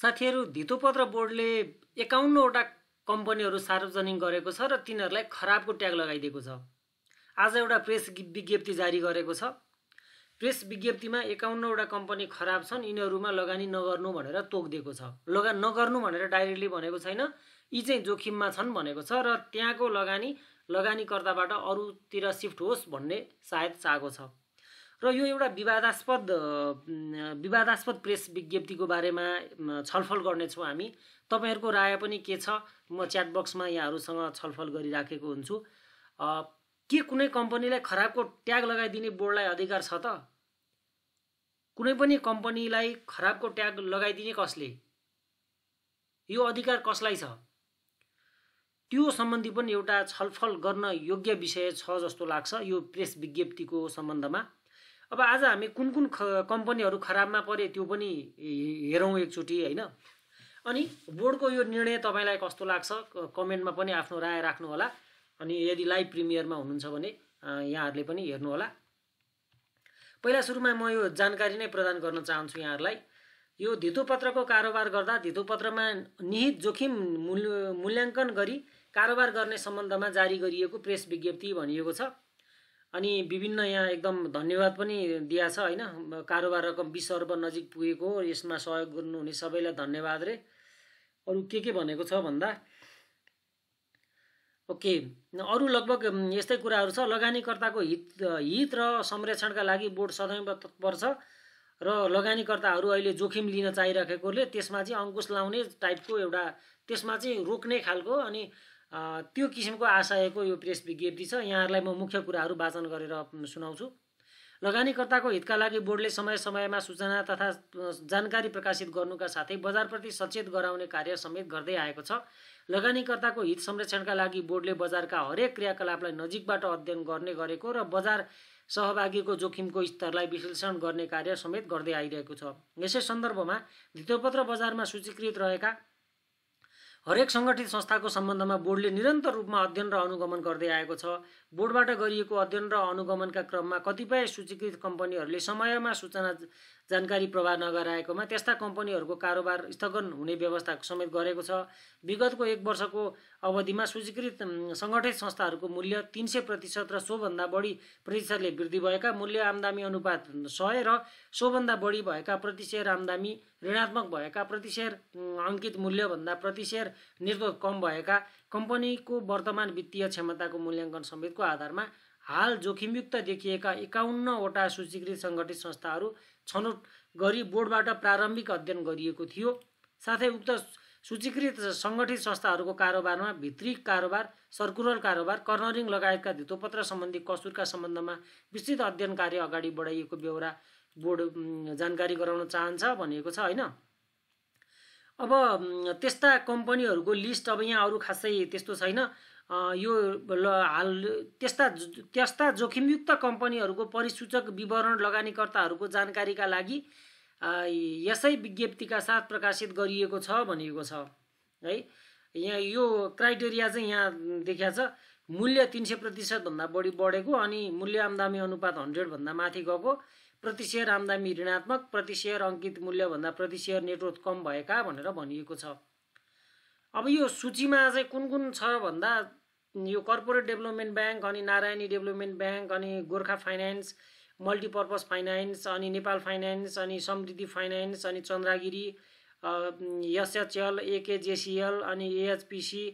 साथीहरू धितोपत्र बोर्डले एकाउन्नवटा कम्पनीहरू सार्वजनिक गरेको छ र तिनीहरूलाई खराबको ट्याग लगाइदिएको छ आज एउटा प्रेस विज्ञप्ति जारी गरेको छ प्रेस विज्ञप्तिमा एकाउन्नवटा कम्पनी खराब छन् यिनीहरूमा लगानी नगर्नु भनेर तोकिदिएको छ लगा नगर्नु भनेर डाइरेक्टली भनेको छैन यी चाहिँ जोखिममा छन् भनेको छ र त्यहाँको लगानी लगानीकर्ताबाट अरूतिर सिफ्ट होस् भन्ने सायद चाहेको छ र यो एउटा विवादास्पद विवादास्पद प्रेस विज्ञप्तिको बारेमा छलफल गर्नेछौँ हामी तपाईँहरूको राय पनि के छ म च्याट च्याटबक्समा यहाँहरूसँग छलफल गरिराखेको हुन्छु के कुनै कम्पनीलाई खराबको ट्याग लगाइदिने बोर्डलाई अधिकार छ त कुनै पनि कम्पनीलाई खराबको ट्याग लगाइदिने कसले यो अधिकार कसलाई छ त्यो सम्बन्धी पनि एउटा छलफल गर्न योग्य विषय छ जस्तो लाग्छ यो प्रेस विज्ञप्तिको सम्बन्धमा अब आज हामी कुन कुन ख कम्पनीहरू खराबमा परे त्यो पनि हेरौँ एकचोटि होइन अनि बोर्डको यो निर्णय तपाईँलाई कस्तो लाग्छ कमेन्टमा पनि आफ्नो राय राख्नुहोला अनि यदि लाइभ प्रिमियरमा हुनुहुन्छ भने यहाँहरूले पनि हेर्नुहोला पहिला सुरुमा म यो जानकारी नै प्रदान गर्न चाहन्छु यहाँहरूलाई यो धितोपत्रको कारोबार गर्दा धितोपत्रमा निहित जोखिम मूल्य मूल्याङ्कन गरी कारोबार गर्ने सम्बन्धमा जारी गरिएको प्रेस विज्ञप्ति भनिएको छ अनि विभिन्न यहाँ एकदम धन्यवाद पनि दिया छ होइन कारोबार रकम बिस अर्ब नजिक पुगेको यसमा सहयोग गर्नुहुने सबैलाई धन्यवाद रे अरू के के भनेको छ भन्दा ओके अरू लगभग यस्तै कुराहरू छ लगानीकर्ताको हित हित र संरक्षणका लागि बोर्ड सदैव तत्पर छ र लगानीकर्ताहरू अहिले जोखिम लिन चाहिराखेकोले त्यसमा चाहिँ अङ्कुश लाउने टाइपको एउटा त्यसमा चाहिँ रोक्ने खालको अनि त्यो किसिमको आशयको यो प्रेस विज्ञप्ति छ यहाँहरूलाई म मुख्य कुराहरू वाचन गरेर सुनाउँछु लगानीकर्ताको हितका लागि बोर्डले समय समयमा सूचना तथा जानकारी प्रकाशित गर्नुका साथै बजारप्रति सचेत गराउने कार्य समेत गर्दै आएको छ लगानीकर्ताको हित संरक्षणका लागि बोर्डले बजारका हरेक क्रियाकलापलाई नजिकबाट अध्ययन गर्ने गरेको र बजार सहभागीको जोखिमको स्तरलाई विश्लेषण गर्ने कार्य समेत गर्दै आइरहेको छ यसै सन्दर्भमा धितोपत्र बजारमा सूचीकृत रहेका हरेक सङ्गठित संस्थाको सम्बन्धमा बोर्डले निरन्तर रूपमा अध्ययन र अनुगमन गर्दै आएको छ बोर्डबाट गरिएको अध्ययन र अनुगमनका क्रममा कतिपय सूचीकृत कम्पनीहरूले समयमा सूचना जानकारी प्रवाह नगराएकोमा त्यस्ता कम्पनीहरूको कारोबार स्थगन हुने व्यवस्था समेत गरेको छ विगतको एक वर्षको अवधिमा सूचीकृत सङ्गठित संस्थाहरूको मूल्य तिन सय प्रतिशत र सोभन्दा बढी प्रतिशतले वृद्धि भएका मूल्य आमदामी अनुपात सय र सोभन्दा बढी भएका प्रतिशेयर आमदामी ऋणात्मक भएका प्रतिशेयर अङ्कित मूल्यभन्दा प्रतिशेयर निर्भर कम भएका कम्पनीको वर्तमान वित्तीय क्षमताको मूल्याङ्कन समेतको आधारमा हाल जोखिमयुक्त देखिएका एकाउन्नवटा सूचीकृत सङ्गठित संस्थाहरू छनौट गरी बोर्डबाट प्रारम्भिक अध्ययन गरिएको थियो साथै उक्त सूचीकृत सङ्गठित संस्थाहरूको कारोबारमा भित्री कारोबार सर्कुलर कारोबार कर्नरिङ लगायतका धितोपत्र सम्बन्धी कसुरका सम्बन्धमा विस्तृत अध्ययन कार्य अगाडि बढाइएको बेहोरा बोर्ड जानकारी गराउन चाहन्छ भनिएको छ होइन अब त्यस्ता कम्पनीहरूको लिस्ट अब यहाँ अरू खासै त्यस्तो छैन यो हाल त्यस्ता त्यस्ता जोखिमयुक्त कम्पनीहरूको परिसूचक विवरण लगानीकर्ताहरूको जानकारीका लागि यसै विज्ञप्तिका साथ प्रकाशित गरिएको छ भनिएको छ है यहाँ यो क्राइटेरिया चाहिँ यहाँ देखिया छ मूल्य तिन सय प्रतिशतभन्दा बढी बढेको अनि मूल्य आम्दामी अनुपात हन्ड्रेडभन्दा माथि गएको प्रतिशेयर आमदामी ऋणात्मक प्रतिशेयर अङ्कित मूल्यभन्दा प्रतिशेयर नेटवर्थ कम भएका भनेर भनिएको छ अब यो सूचीमा चाहिँ कुन कुन छ भन्दा यो कर्पोरेट डेभलपमेन्ट ब्याङ्क अनि नारायणी डेभलपमेन्ट ब्याङ्क अनि गोर्खा फाइनेन्स मल्टिपर्पज फाइनेन्स अनि नेपाल फाइनेन्स अनि समृद्धि फाइनेन्स अनि चन्द्रगिरी एसएचएल एकेजेसिएल अनि एएचपिसी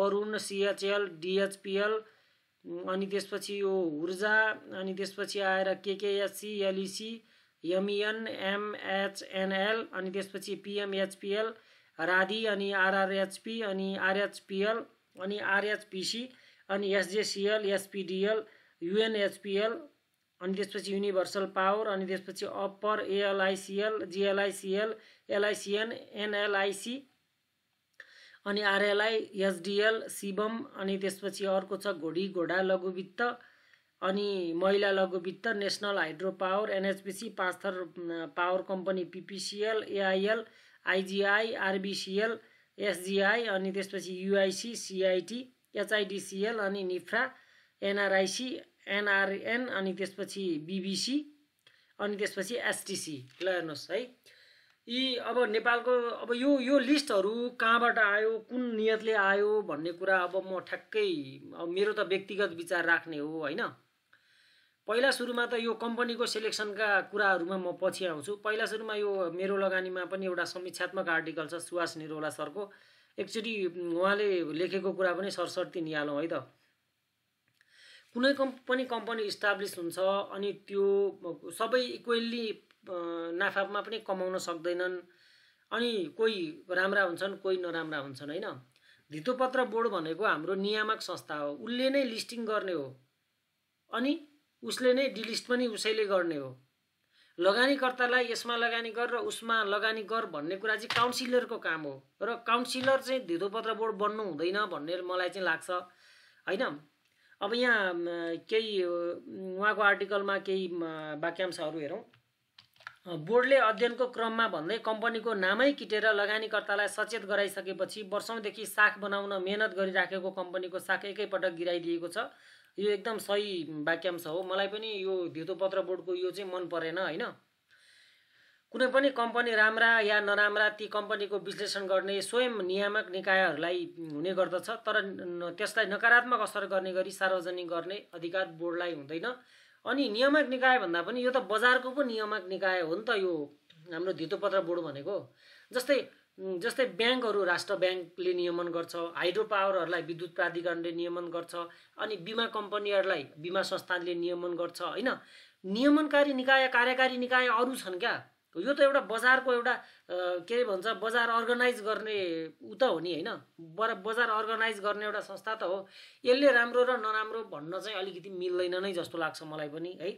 वरुण सिएचएल डिएचपिएल अनि त्यसपछि यो हुर्जा अनि त्यसपछि आएर केकेएससी एलइसी एमइएन एमएचएनएल अनि त्यसपछि पिएमएचपिएल रादी अनि आरआरएचपी अनि आरएचपिएल अनि आरएचपिसी अनि एसजेसिएल एसपिडिएल युएनएचपिएल अनि त्यसपछि युनिभर्सल पावर अनि त्यसपछि अप्पर एएलआइसिएल जिएलआइसिएल एलआइसिएन एनएलआइसी अनि आर्यलाई एसडिएल शिवम अनि त्यसपछि अर्को छ घोडी घोडा लघुवित्त अनि महिला लघुवित्त नेसनल हाइड्रो पावर एनएचपिसी पाँच power company PPCL AIL IGI RBCL SGI अनि त्यसपछि युआइसी सिआइटी एचआइडिसिएल अनि निफ्रा एनआरआइसी एनआरएन अनि त्यसपछि बिबिसी अनि त्यसपछि एसटिसी ल हेर्नुहोस् है यी अब नेपालको अब यो यो लिस्टहरू कहाँबाट आयो कुन नियतले आयो भन्ने कुरा अब म ठ्याक्कै मेरो त व्यक्तिगत विचार राख्ने हो होइन पहिला सुरुमा त यो कम्पनीको सेलेक्सनका कुराहरूमा म पछि आउँछु पहिला सुरुमा यो मेरो लगानीमा पनि एउटा समीक्षात्मक आर्टिकल छ सुवास निरोला सरको एकचोटि उहाँले लेखेको कुरा पनि सरसर्ती निहालौँ है त कुनै कम्पनी कम्पनी इस्टाब्लिस हुन्छ अनि त्यो सबै इक्वेल्ली नाफामा पनि कमाउन सक्दैनन् अनि कोही राम्रा हुन्छन् कोही नराम्रा हुन्छन् होइन धितोपत्र बोर्ड भनेको हाम्रो नियामक संस्था हो उसले नै लिस्टिङ गर्ने हो अनि उसले नै डिलिस्ट पनि उसैले गर्ने हो लगानीकर्तालाई यसमा लगानी गर र उसमा लगानी गर भन्ने कुरा चाहिँ काउन्सिलरको काम हो र काउन्सिलर चाहिँ धितोपत्र बोर्ड बन्नु हुँदैन भन्ने मलाई चाहिँ लाग्छ होइन अब यहाँ केही उहाँको आर्टिकलमा केही वाक्यांशहरू हेरौँ बोर्डले अध्ययनको क्रममा भन्दै कम्पनीको नामै किटेर लगानीकर्तालाई सचेत गराइसकेपछि वर्षौँदेखि साख बनाउन मेहनत गरिराखेको कम्पनीको साख एकैपटक गिराइदिएको छ यो एकदम सही वाक्यांश हो मलाई पनि यो धितोपत्र बोर्डको यो चाहिँ मन परेन होइन कुनै पनि कम्पनी राम्रा या नराम्रा ती कम्पनीको विश्लेषण गर्ने स्वयं नियामक निकायहरूलाई हुने गर्दछ तर त्यसलाई नकारात्मक असर गर्ने गरी सार्वजनिक गर्ने अधिकार बोर्डलाई हुँदैन अनि नियामक निकाय भन्दा पनि यो त बजारको पो नियामक निकाय हो नि त यो हाम्रो धितोपत्र बोर्ड भनेको जस्तै जस्तै ब्याङ्कहरू राष्ट्र ब्याङ्कले नियमन गर्छ हाइड्रो पावरहरूलाई विद्युत प्राधिकरणले नियमन गर्छ अनि बिमा कम्पनीहरूलाई बिमा संस्थानले नियमन गर्छ होइन नियमनकारी निकाय कार्यकारी निकाय अरू छन् क्या यो त एउटा बजारको एउटा के भन्छ बजार अर्गनाइज गर्ने ऊ त हो नि होइन बर बजार अर्गनाइज गर्ने एउटा संस्था त हो यसले राम्रो र नराम्रो भन्न चाहिँ अलिकति मिल्दैन नै जस्तो लाग्छ मलाई पनि है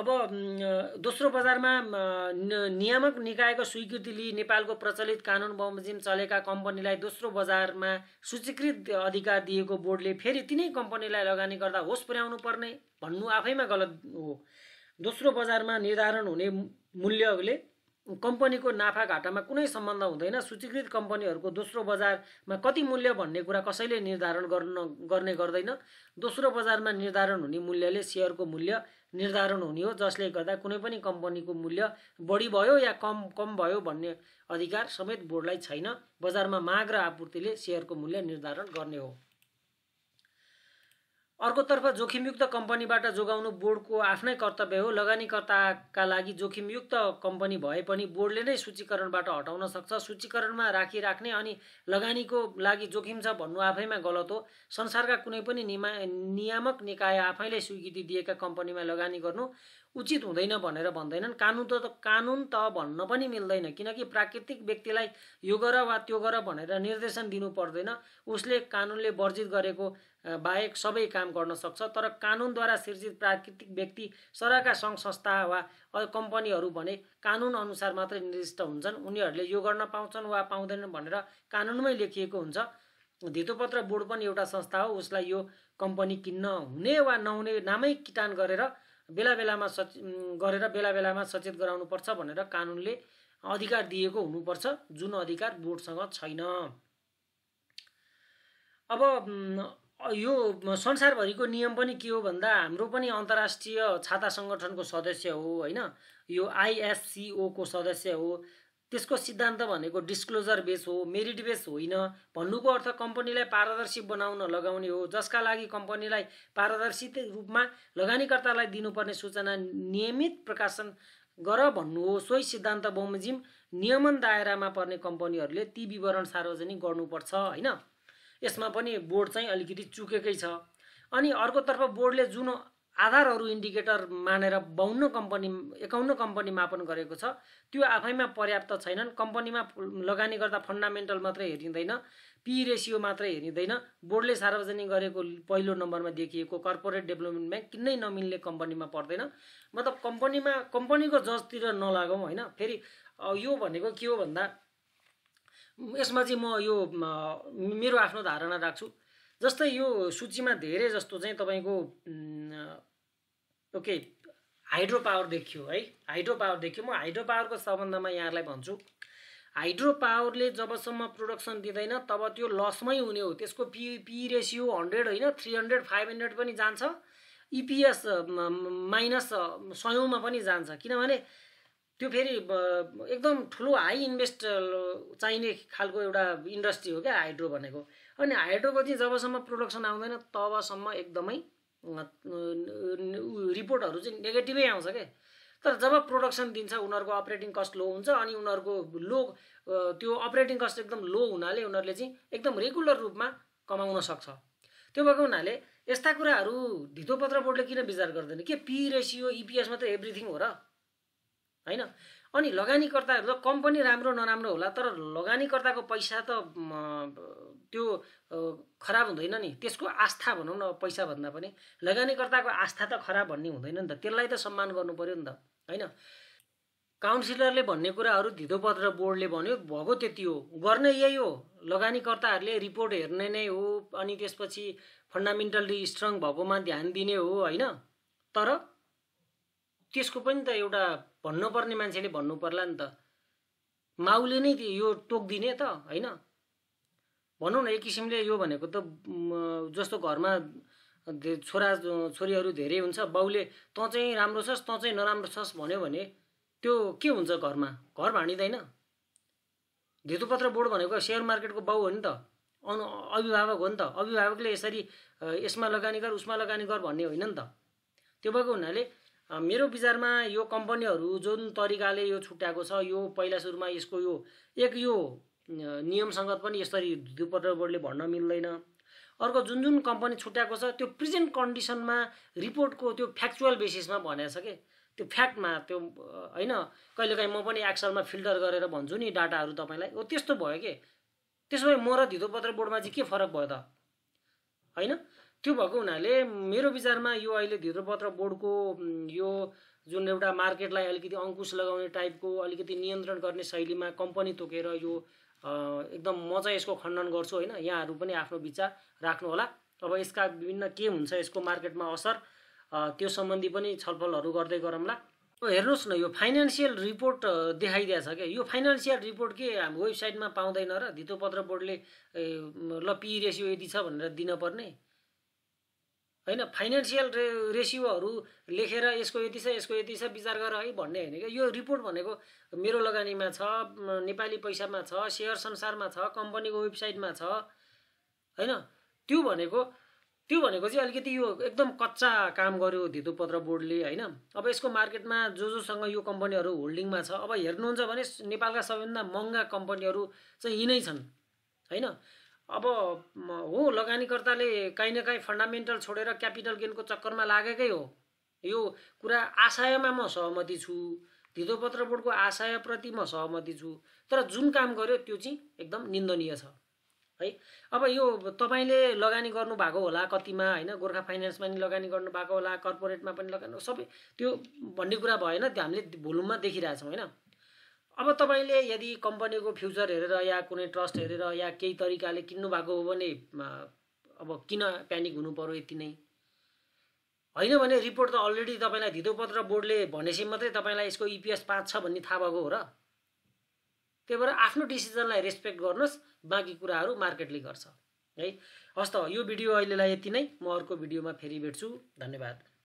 अब दोस्रो बजारमा नियामक निकायको स्वीकृति लिई नेपालको प्रचलित कानुन बमोजिम चलेका कम्पनीलाई दोस्रो बजारमा सूचीकृत अधिकार दिएको बोर्डले फेरि तिनै कम्पनीलाई लगानी गर्दा होस् पुर्याउनु पर्ने भन्नु आफैमा गलत हो दोस्रो बजारमा निर्धारण हुने मूल्यले कम्पनीको नाफा घाटामा कुनै सम्बन्ध हुँदैन सूचीकृत कम्पनीहरूको दोस्रो बजारमा कति मूल्य भन्ने कुरा कसैले निर्धारण गर्न गर्ने गर्दैन दोस्रो बजारमा निर्धारण हुने मूल्यले सेयरको मूल्य निर्धारण हुने हो जसले गर्दा कुनै पनि कम्पनीको मूल्य बढी भयो या कम कम भयो भन्ने अधिकार समेत बोर्डलाई छैन बजारमा माग र आपूर्तिले सेयरको मूल्य निर्धारण गर्ने हो अर्कोतर्फ जोखिमयुक्त कम्पनीबाट जोगाउनु बोर्डको आफ्नै कर्तव्य हो लगानीकर्ताका लागि जोखिमयुक्त कम्पनी भए पनि बोर्डले नै सूचीकरणबाट हटाउन सक्छ सूचीकरणमा राखिराख्ने अनि लगानीको लागि जोखिम छ भन्नु आफैमा गलत हो संसारका कुनै पनि निमा नियामक निकाय आफैले स्वीकृति दिएका कम्पनीमा लगानी गर्नु उचित हुँदैन भनेर भन्दैनन् कानुन त कानुन त भन्न पनि मिल्दैन किनकि प्राकृतिक व्यक्तिलाई यो गर वा त्यो गर भनेर निर्देशन दिनु पर्दैन उसले कानुनले वर्जित गरेको बाहेक सबै काम गर्न सक्छ तर कानुनद्वारा सिर्जित प्राकृतिक व्यक्ति सरका सङ्घ संस्था वा कम्पनीहरू भने कानुन अनुसार मात्रै निर्दिष्ट हुन्छन् उनीहरूले यो गर्न पाउँछन् वा पाउँदैनन् भनेर कानुनमै लेखिएको हुन्छ धितोपत्र बोर्ड पनि एउटा संस्था हो उसलाई यो कम्पनी किन्न हुने वा नहुने नामै किटान गरेर बेला बेलामा सच गरेर बेला बेलामा सचेत गराउनुपर्छ भनेर कानुनले अधिकार दिएको हुनुपर्छ जुन अधिकार बोर्डसँग छैन अब यो संसारभरिको नियम पनि के हो भन्दा हाम्रो पनि अन्तर्राष्ट्रिय छाता सङ्गठनको सदस्य हो होइन यो आइएससिओको सदस्य हो त्यसको सिद्धान्त भनेको डिस्क्लोजर बेस हो मेरिट बेस होइन भन्नुको अर्थ कम्पनीलाई पारदर्शी बनाउन लगाउने हो जसका लागि कम्पनीलाई पारदर्शी रूपमा लगानीकर्तालाई दिनुपर्ने सूचना नियमित प्रकाशन गर भन्नु हो सोही सिद्धान्त बमोजिम नियमन दायरामा पर्ने कम्पनीहरूले ती विवरण सार्वजनिक गर्नुपर्छ होइन यसमा पनि बोर्ड चाहिँ अलिकति चुकेकै छ अनि अर्कोतर्फ बोर्डले जुन आधारहरू इन्डिकेटर मानेर बाहुन्न कम्पनी एकाउन्न कम्पनी मापन गरेको छ त्यो आफैमा पर्याप्त छैनन् कम्पनीमा लगानी गर्दा फन्डामेन्टल मात्रै हेरिँदैन पी रेसियो मात्रै हेरिँदैन बोर्डले सार्वजनिक गरेको पहिलो नम्बरमा देखिएको कर्पोरेट डेभलपमेन्ट ब्याङ्क किन्नै नमिल्ने कम्पनीमा पर्दैन मतलब कम्पनीमा कम्पनीको जजतिर नलागौँ होइन फेरि यो भनेको के हो भन्दा यसमा चाहिँ म यो मेरो आफ्नो धारणा राख्छु जस्तै यो सूचीमा धेरै जस्तो चाहिँ तपाईँको ओके हाइड्रो पावर देखियो है हाइड्रो पावर देखियो म हाइड्रो पावरको सम्बन्धमा यहाँहरूलाई भन्छु हाइड्रो पावरले जबसम्म प्रोडक्सन दिँदैन तब त्यो लसमै हुने हो त्यसको पि पी रेसियो हन्ड्रेड होइन थ्री हन्ड्रेड फाइभ हन्ड्रेड पनि जान्छ इपिएस माइनस सयौँमा पनि जान्छ किनभने त्यो फेरि एकदम ठुलो हाई इन्भेस्ट चाहिने खालको एउटा इन्डस्ट्री हो क्या हाइड्रो भनेको अनि हाइड्रोपथी जबसम्म प्रोडक्सन आउँदैन तबसम्म एकदमै रिपोर्टहरू चाहिँ नेगेटिभै आउँछ क्या तर जब प्रोडक्सन दिन्छ उनीहरूको अपरेटिङ कस्ट लो हुन्छ अनि उनीहरूको लो त्यो अपरेटिङ कस्ट एकदम लो हुनाले उनीहरूले चाहिँ एकदम रेगुलर रूपमा कमाउन सक्छ त्यो भएको हुनाले यस्ता कुराहरू धितोपत्र बोर्डले किन विचार गर्दैन के पी रेसियो इपिएस मात्रै एभ्रिथिङ हो र होइन अनि लगानीकर्ताहरू त कम्पनी राम्रो नराम्रो होला तर लगानीकर्ताको पैसा त त्यो खराब हुँदैन नि त्यसको आस्था भनौँ न पैसाभन्दा पनि लगानीकर्ताको आस्था त खराब भन्ने हुँदैन नि त त्यसलाई त सम्मान गर्नु पऱ्यो नि त होइन काउन्सिलरले भन्ने कुराहरू धितोपत्र बोर्डले भन्यो भएको त्यति हो गर्ने यही हो लगानीकर्ताहरूले रिपोर्ट हेर्ने नै हो अनि त्यसपछि फन्डामेन्टल्ली स्ट्रङ भएकोमा ध्यान दिने हो होइन तर त्यसको पनि त एउटा भन्नुपर्ने मान्छेले भन्नु पर्ला नि त माउले नै यो टोकिदिने त होइन भनौँ न एक किसिमले यो भनेको त जस्तो घरमा छोरा छोरीहरू धेरै हुन्छ बाउले तँ चाहिँ राम्रो छस् तँ चाहिँ नराम्रो छस् भन्यो भने त्यो के हुन्छ घरमा घर भाँडिँदैन धेतुपत्र बोर्ड भनेको सेयर मार्केटको बाउ हो नि त अनु अभिभावक हो नि त अभिभावकले यसरी यसमा लगानी गर उसमा लगानी गर भन्ने होइन नि त त्यो भएको हुनाले मेरो विचारमा यो कम्पनीहरू जुन तरिकाले यो छुट्याएको छ यो पहिला सुरुमा यसको यो एक यो नियमसङ्गत पनि यसरी बोर्डले भन्न मिल्दैन अर्को जुन जुन कम्पनी छुट्याएको छ त्यो प्रेजेन्ट कन्डिसनमा रिपोर्टको त्यो फ्याक्चुअल बेसिसमा भनेको छ कि त्यो फ्याक्टमा त्यो होइन कहिलेकाहीँ म पनि एक्सलमा फिल्टर गरेर भन्छु नि डाटाहरू तपाईँलाई हो त्यस्तो भयो कि त्यसो भए म र धितोपत्र बोर्डमा चाहिँ के फरक भयो त होइन त्यो भएको हुनाले मेरो विचारमा यो अहिले धितोपत्र बोर्डको यो जुन एउटा मार्केटलाई अलिकति अङ्कुश लगाउने टाइपको अलिकति नियन्त्रण गर्ने शैलीमा कम्पनी तोकेर यो एकदम म चाहिँ यसको खण्डन गर्छु होइन यहाँहरू पनि आफ्नो विचार राख्नुहोला अब यसका विभिन्न के हुन्छ यसको मार्केटमा असर त्यो सम्बन्धी पनि छलफलहरू गर्दै गरौँला हेर्नुहोस् न यो फाइनेन्सियल रिपोर्ट देखाइदिएछ क्या यो फाइनेन्सियल रिपोर्ट के हाम्रो वेबसाइटमा पाउँदैन र धितोपत्र बोर्डले ल पी रेसियो यति छ भनेर दिन होइन फाइनेन्सियल रे रेसियोहरू लेखेर यसको यति छ यसको यति छ विचार गर है भन्ने होइन क्या यो रिपोर्ट भनेको मेरो लगानीमा छ नेपाली पैसामा छ सेयर संसारमा छ कम्पनीको वेबसाइटमा छ होइन त्यो भनेको त्यो भनेको चाहिँ अलिकति यो एकदम कच्चा काम गर्यो धितोपत्र बोर्डले होइन अब यसको मार्केटमा जो जोसँग यो कम्पनीहरू होल्डिङमा छ अब हेर्नुहुन्छ भने नेपालका सबैभन्दा महँगा कम्पनीहरू चाहिँ यिनै छन् होइन अब हो लगानीकर्ताले काहीँ न काहीँ फन्डामेन्टल छोडेर क्यापिटल गेनको चक्करमा लागेकै हो यो कुरा आशयमा म सहमति छु धितोपत्र बोर्डको आशयप्रति म सहमति छु तर जुन काम गर्यो त्यो चाहिँ एकदम निन्दनीय छ है अब यो तपाईँले लगानी गर्नुभएको होला कतिमा होइन गोर्खा फाइनेन्समा नि लगानी गर्नुभएको होला कर्पोरेटमा पनि लगानी सबै त्यो भन्ने कुरा भएन त्यो हामीले भोलुममा देखिरहेछौँ होइन अब तपाईँले यदि कम्पनीको फ्युचर हेरेर या कुनै ट्रस्ट हेरेर या केही तरिकाले किन्नु भएको हो भने अब किन प्यानिक हुनु पऱ्यो यति नै होइन भने रिपोर्ट त अलरेडी तपाईँलाई धितोपत्र बोर्डले भनेपछि मात्रै तपाईँलाई यसको इपिएस e पाँच छ भन्ने थाहा भएको हो र त्यही भएर आफ्नो डिसिजनलाई रेस्पेक्ट गर्नुहोस् बाँकी कुराहरू मार्केटले गर्छ है हस् त यो भिडियो अहिलेलाई यति नै म अर्को भिडियोमा फेरि भेट्छु धन्यवाद